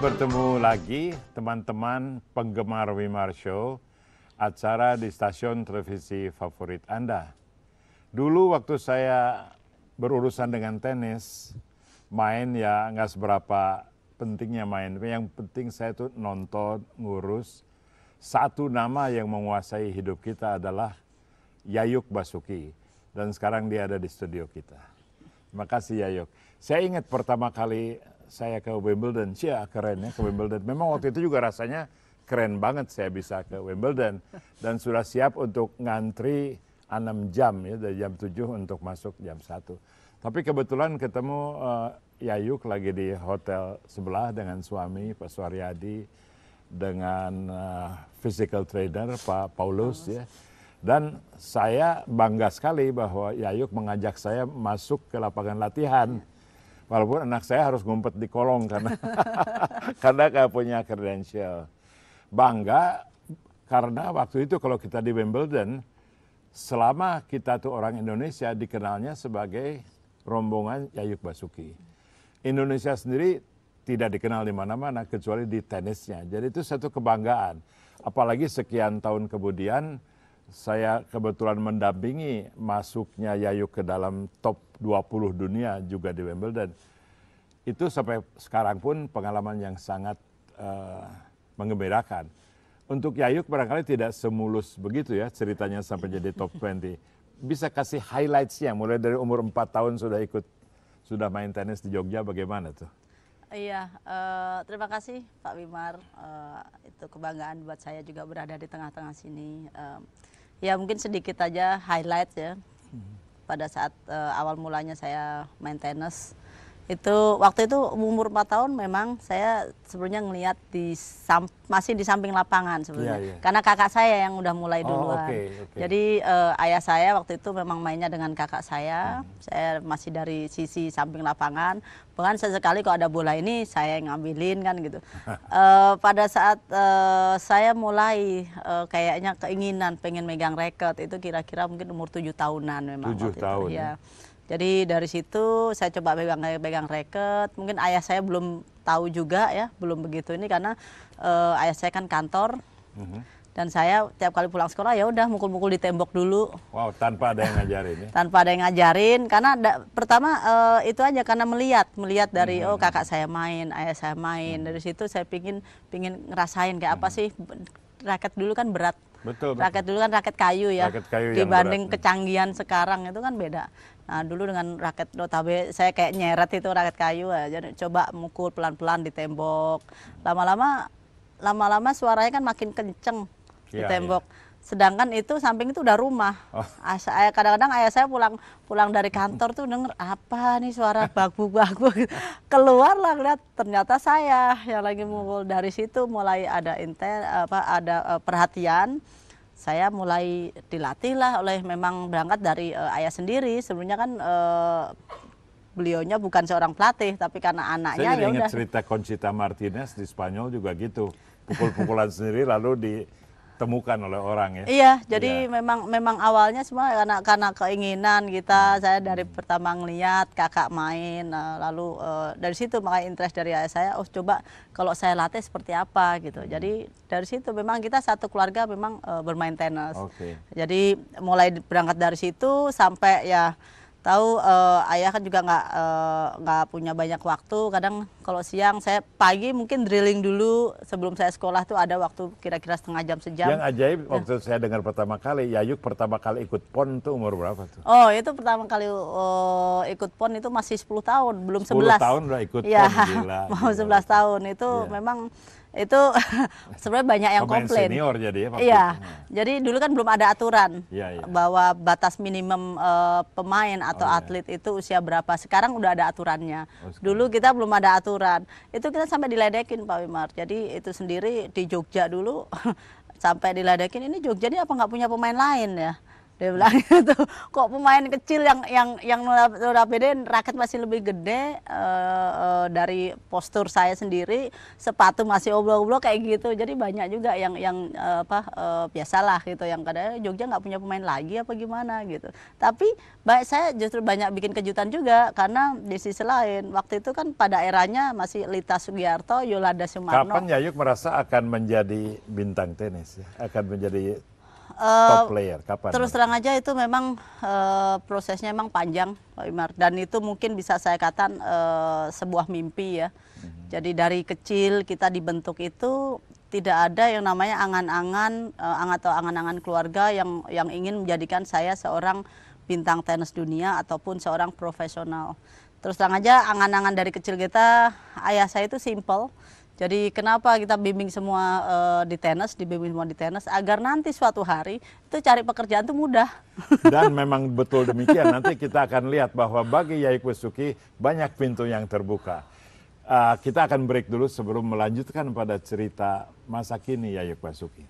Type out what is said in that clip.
Bertemu lagi teman-teman penggemar Wimar Show, acara di stasiun televisi favorit Anda. Dulu waktu saya berurusan dengan tenis, main ya nggak seberapa pentingnya main. Yang penting saya tuh nonton, ngurus. Satu nama yang menguasai hidup kita adalah Yayuk Basuki. Dan sekarang dia ada di studio kita. Terima kasih Yayuk. Saya ingat pertama kali saya ke Wimbledon, cia keren ya ke Wimbledon. Memang waktu itu juga rasanya keren banget saya bisa ke Wimbledon dan sudah siap untuk ngantri 6 jam ya dari jam 7 untuk masuk jam 1. Tapi kebetulan ketemu uh, Yayuk lagi di hotel sebelah dengan suami Pak Suaryadi dengan uh, physical trainer Pak Paulus, Paulus ya. Dan saya bangga sekali bahwa Yayuk mengajak saya masuk ke lapangan latihan. Ya Walaupun anak saya harus ngumpet di kolong karena karena gak punya kredensial. Bangga karena waktu itu kalau kita di Wimbledon, selama kita tuh orang Indonesia dikenalnya sebagai rombongan Yayuk Basuki. Indonesia sendiri tidak dikenal di mana-mana kecuali di tenisnya. Jadi itu satu kebanggaan. Apalagi sekian tahun kemudian saya kebetulan mendampingi masuknya Yayu ke dalam top 20 dunia juga di Wimbledon. Itu sampai sekarang pun pengalaman yang sangat uh, mengembirakan. Untuk Yayuk barangkali tidak semulus begitu ya ceritanya sampai jadi top 20. Bisa kasih highlightsnya mulai dari umur 4 tahun sudah ikut sudah main tenis di Jogja bagaimana tuh? Iya, uh, terima kasih Pak Wimar. Uh, itu kebanggaan buat saya juga berada di tengah-tengah sini. Uh, Ya mungkin sedikit aja highlight ya. Pada saat uh, awal mulanya saya main tenis, itu waktu itu umur 4 tahun memang saya sebenarnya ngelihat di sam, masih di samping lapangan sebenarnya yeah, yeah. karena kakak saya yang udah mulai oh, duluan okay, okay. jadi uh, ayah saya waktu itu memang mainnya dengan kakak saya hmm. saya masih dari sisi samping lapangan bahkan sesekali kalau ada bola ini saya ngambilin kan gitu uh, pada saat uh, saya mulai uh, kayaknya keinginan pengen megang reket itu kira-kira mungkin umur tujuh tahunan memang tujuh tahun itu, iya. ya. ya jadi dari situ saya coba pegang-pegang reket. Mungkin ayah saya belum tahu juga ya, belum begitu ini karena uh, ayah saya kan kantor. Mm -hmm. Dan saya tiap kali pulang sekolah ya udah mukul-mukul di tembok dulu. Wow, tanpa ada yang ngajarin ya. tanpa ada yang ngajarin karena da, pertama uh, itu aja karena melihat, melihat dari mm -hmm. oh kakak saya main, ayah saya main. Mm -hmm. Dari situ saya pingin pingin ngerasain kayak mm -hmm. apa mhm. sih raket dulu kan berat. Betul, betul. Raket dulu kan raket kayu ya. Raket kayu Dibanding berat. kecanggihan sekarang itu kan beda. Nah, dulu dengan raket tapi saya kayak nyeret itu raket kayu aja coba mukul pelan-pelan di tembok. Lama-lama lama-lama suaranya kan makin kenceng ya, di iya, tembok. Ya sedangkan itu samping itu udah rumah. Oh. Ah, kadang-kadang ayah saya pulang pulang dari kantor tuh denger apa nih suara bagu-bagu. Keluarlah lihat ternyata saya yang lagi mukul dari situ mulai ada inten apa ada uh, perhatian. Saya mulai dilatih lah oleh memang berangkat dari uh, ayah sendiri. Sebenarnya kan uh, beliaunya bukan seorang pelatih tapi karena anaknya ya udah. cerita Conchita Martinez di Spanyol juga gitu. Pukul-pukulan sendiri lalu di temukan oleh orang ya. Iya, jadi ya. memang memang awalnya semua karena karena keinginan kita. Hmm. Saya dari pertama ngeliat kakak main, eh, lalu uh, dari situ makanya interest dari ayah saya, oh coba kalau saya latih seperti apa gitu. Hmm. Jadi dari situ memang kita satu keluarga memang uh, bermain tenis. Okay. Jadi mulai berangkat dari situ sampai ya tahu uh, ayah kan juga nggak nggak uh, punya banyak waktu kadang kalau siang saya pagi mungkin drilling dulu sebelum saya sekolah tuh ada waktu kira-kira setengah jam sejam. Yang ajaib nah. waktu saya dengar pertama kali Yayuk pertama kali ikut pon tuh umur berapa tuh? Oh itu pertama kali uh, ikut pon itu masih 10 tahun belum 10 11 tahun udah ikut ya, pon gila. Mau gila. tahun itu ya. memang itu sebenarnya banyak yang Pemain komplain. senior jadi ya. Iya. Jadi dulu kan belum ada aturan ya, ya. bahwa batas minimum uh, pemain atau oh, iya. atlet ya. itu usia berapa. Sekarang udah ada aturannya. Oh, dulu kita belum ada aturan aturan itu kita sampai diledekin Pak Wimar jadi itu sendiri di Jogja dulu sampai diledekin ini Jogja ini apa nggak punya pemain lain ya dia bilang gitu kok pemain kecil yang yang yang udah PD raket masih lebih gede uh, uh, dari postur saya sendiri sepatu masih oblong-oblong kayak gitu jadi banyak juga yang yang uh, apa uh, biasalah gitu yang kadang Jogja nggak punya pemain lagi apa gimana gitu tapi baik saya justru banyak bikin kejutan juga karena di sisi lain waktu itu kan pada eranya masih Lita Sugiarto Yolanda Sumarno kapan Yayuk merasa akan menjadi bintang tenis ya? akan menjadi Eh, top player kapan? Terus terang aja itu memang uh, prosesnya memang panjang, Pak Imar. Dan itu mungkin bisa saya katakan uh, sebuah mimpi ya. Mm hmm. Jadi dari kecil kita dibentuk itu tidak ada yang namanya angan-angan uh, atau angan-angan keluarga yang yang ingin menjadikan saya seorang bintang tenis dunia ataupun seorang profesional. Terus terang aja angan-angan dari kecil kita ayah saya itu simple jadi kenapa kita bimbing semua uh, di tenis, dibimbing semua di tenis agar nanti suatu hari itu cari pekerjaan itu mudah. Dan memang betul demikian. Nanti kita akan lihat bahwa bagi Yai Kusuki banyak pintu yang terbuka. Uh, kita akan break dulu sebelum melanjutkan pada cerita masa kini Yai Kusuki.